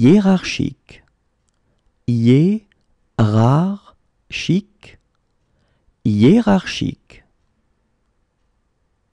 hiérarchique, chic, hiérarchique.